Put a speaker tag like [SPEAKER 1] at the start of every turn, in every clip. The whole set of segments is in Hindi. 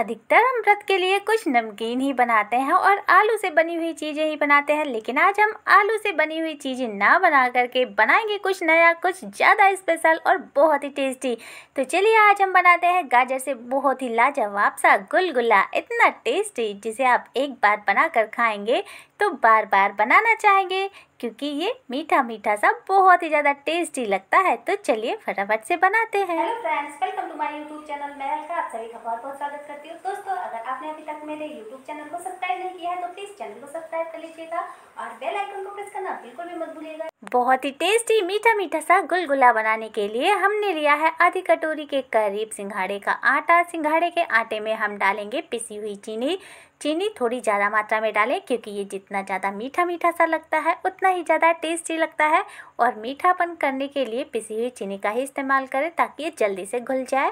[SPEAKER 1] अधिकतर हम व्रत के लिए कुछ नमकीन ही बनाते हैं और आलू से बनी हुई चीज़ें ही बनाते हैं लेकिन आज हम आलू से बनी हुई चीज़ें ना बना करके बनाएंगे कुछ नया कुछ ज़्यादा स्पेशल और बहुत ही टेस्टी तो चलिए आज हम बनाते हैं गाजर से बहुत ही लाजवाब सा गुलगुला इतना टेस्टी जिसे आप एक बार बना कर खाएंगे तो बार बार बनाना चाहेंगे क्योंकि ये मीठा मीठा सा बहुत ही ज़्यादा टेस्टी लगता है तो चलिए फटाफट से बनाते हैं hello friends welcome to my YouTube channel मैं हल्का आप सभी का बहुत बहुत स्वागत करती हूँ दोस्तों अगर आपने अभी तक मेरे YouTube चैनल को सब्सक्राइब नहीं किया है तो प्लीज़ चैनल को सब्सक्राइब कर लीजिएगा और बेल आइकन को प्रेस करना बिल्कुल भी मत भूलिएगा बहुत ही टेस्टी मीठा मीठा सा गुलगुला बनाने के लिए हमने लिया है आधी कटोरी के करीब सिंघाड़े का आटा सिंघाड़े के आटे में हम डालेंगे पिसी हुई चीनी चीनी थोड़ी ज़्यादा मात्रा में डालें क्योंकि ये जितना ज़्यादा मीठा मीठा सा लगता है उतना ही ज़्यादा टेस्टी लगता है और मीठापन करने के लिए पिसी हुई चीनी का ही इस्तेमाल करें ताकि ये जल्दी से घुल जाए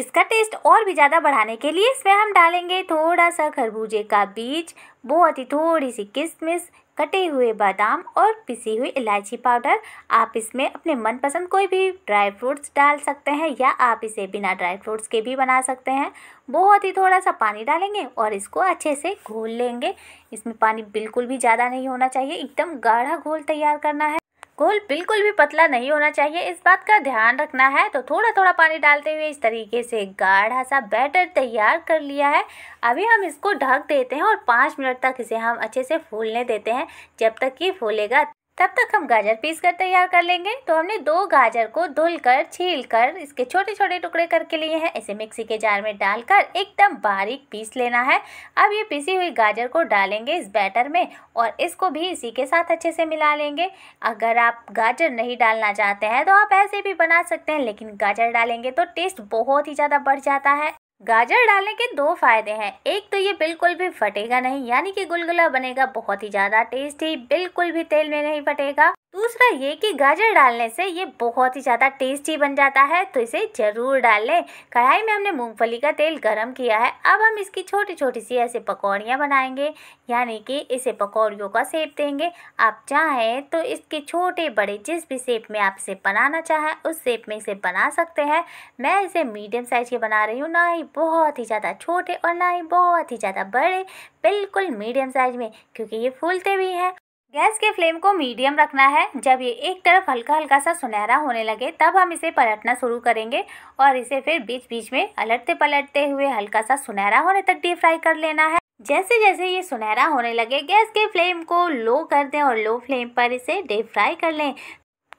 [SPEAKER 1] इसका टेस्ट और भी ज़्यादा बढ़ाने के लिए इसमें हम डालेंगे थोड़ा सा खरबूजे का बीज बहुत ही थोड़ी सी किशमिश कटे हुए बादाम और पिसी हुई इलायची पाउडर आप इसमें अपने मनपसंद कोई भी ड्राई फ्रूट्स डाल सकते हैं या आप इसे बिना ड्राई फ्रूट्स के भी बना सकते हैं बहुत ही थोड़ा सा पानी डालेंगे और इसको अच्छे से घोल लेंगे इसमें पानी बिल्कुल भी ज़्यादा नहीं होना चाहिए एकदम गाढ़ा घोल तैयार करना है घोल बिल्कुल भी पतला नहीं होना चाहिए इस बात का ध्यान रखना है तो थोड़ा थोड़ा पानी डालते हुए इस तरीके से गाढ़ा सा बैटर तैयार कर लिया है अभी हम इसको ढक देते हैं और पाँच मिनट तक इसे हम अच्छे से फूलने देते हैं जब तक कि फूलेगा तब तक हम गाजर पीस कर तैयार कर लेंगे तो हमने दो गाजर को धुल कर छील कर इसके छोटे छोटे टुकड़े करके लिए हैं इसे मिक्सी के जार में डालकर एकदम बारीक पीस लेना है अब ये पीसी हुई गाजर को डालेंगे इस बैटर में और इसको भी इसी के साथ अच्छे से मिला लेंगे अगर आप गाजर नहीं डालना चाहते हैं तो आप ऐसे भी बना सकते हैं लेकिन गाजर डालेंगे तो टेस्ट बहुत ही ज़्यादा बढ़ जाता है गाजर डालने के दो फायदे हैं एक तो ये बिल्कुल भी फटेगा नहीं यानी कि गुलगुला बनेगा बहुत ही ज़्यादा टेस्टी बिल्कुल भी तेल में नहीं फटेगा दूसरा ये कि गाजर डालने से ये बहुत ही ज़्यादा टेस्टी बन जाता है तो इसे ज़रूर डाल लें कढ़ाई में हमने मूंगफली का तेल गरम किया है अब हम इसकी छोटी छोटी सी ऐसे पकौड़ियाँ बनाएंगे यानी कि इसे पकौड़ियों का सेप देंगे आप चाहें तो इसके छोटे बड़े जिस भी सेप में आप इसे बनाना चाहें उस सेप में इसे बना सकते हैं मैं इसे मीडियम साइज़ के बना रही हूँ ना ही बहुत ही ज़्यादा छोटे और ना ही बहुत ही ज़्यादा बड़े बिल्कुल मीडियम साइज़ में क्योंकि ये फूलते भी हैं गैस के फ्लेम को मीडियम रखना है जब ये एक तरफ हल्का हल्का सा सुनहरा होने लगे तब हम इसे पलटना शुरू करेंगे और इसे फिर बीच बीच में अलटते पलटते हुए हल्का सा सुनहरा होने तक डीप फ्राई कर लेना है जैसे जैसे ये सुनहरा होने लगे गैस के फ्लेम को लो कर दें और लो फ्लेम पर इसे डीप फ्राई कर लें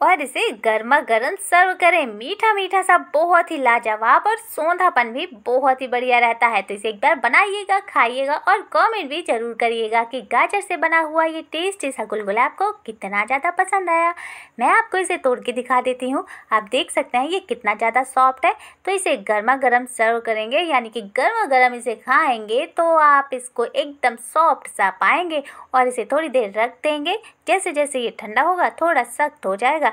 [SPEAKER 1] और इसे गर्मा गर्म सर्व करें मीठा मीठा सा बहुत ही लाजवाब और सौंधापन भी बहुत ही बढ़िया रहता है तो इसे एक बार बनाइएगा खाइएगा और कमेंट भी जरूर करिएगा कि गाजर से बना हुआ ये टेस्टी सा गुलगुला आपको कितना ज़्यादा पसंद आया मैं आपको इसे तोड़ के दिखा देती हूँ आप देख सकते हैं ये कितना ज़्यादा सॉफ्ट है तो इसे गर्मा गर्म सर्व करेंगे यानी कि गर्मा गर्म इसे खाएँगे तो आप इसको एकदम सॉफ्ट सा पाएंगे और इसे थोड़ी देर रख देंगे जैसे जैसे ये ठंडा होगा थोड़ा सख्त हो जाएगा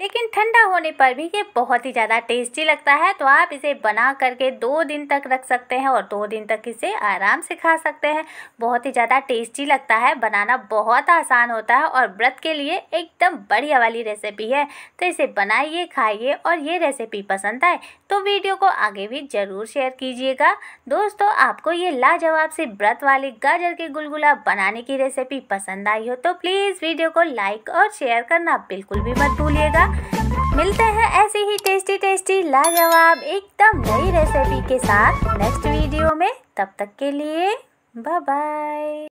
[SPEAKER 1] लेकिन ठंडा होने पर भी ये बहुत ही ज़्यादा टेस्टी लगता है तो आप इसे बना करके दो दिन तक रख सकते हैं और दो दिन तक इसे आराम से खा सकते हैं बहुत ही ज़्यादा टेस्टी लगता है बनाना बहुत आसान होता है और व्रत के लिए एकदम बढ़िया वाली रेसिपी है तो इसे बनाइए खाइए और ये रेसिपी पसंद आए तो वीडियो को आगे भी ज़रूर शेयर कीजिएगा दोस्तों आपको ये लाजवाब से व्रत वाले गाजर के गुलगुला बनाने की रेसिपी पसंद आई हो तो प्लीज़ वीडियो को लाइक और शेयर करना बिल्कुल भी मत भूलिएगा मिलते हैं ऐसे ही टेस्टी टेस्टी लाजवाब एकदम नई रेसिपी के साथ नेक्स्ट वीडियो में तब तक के लिए बाय बाय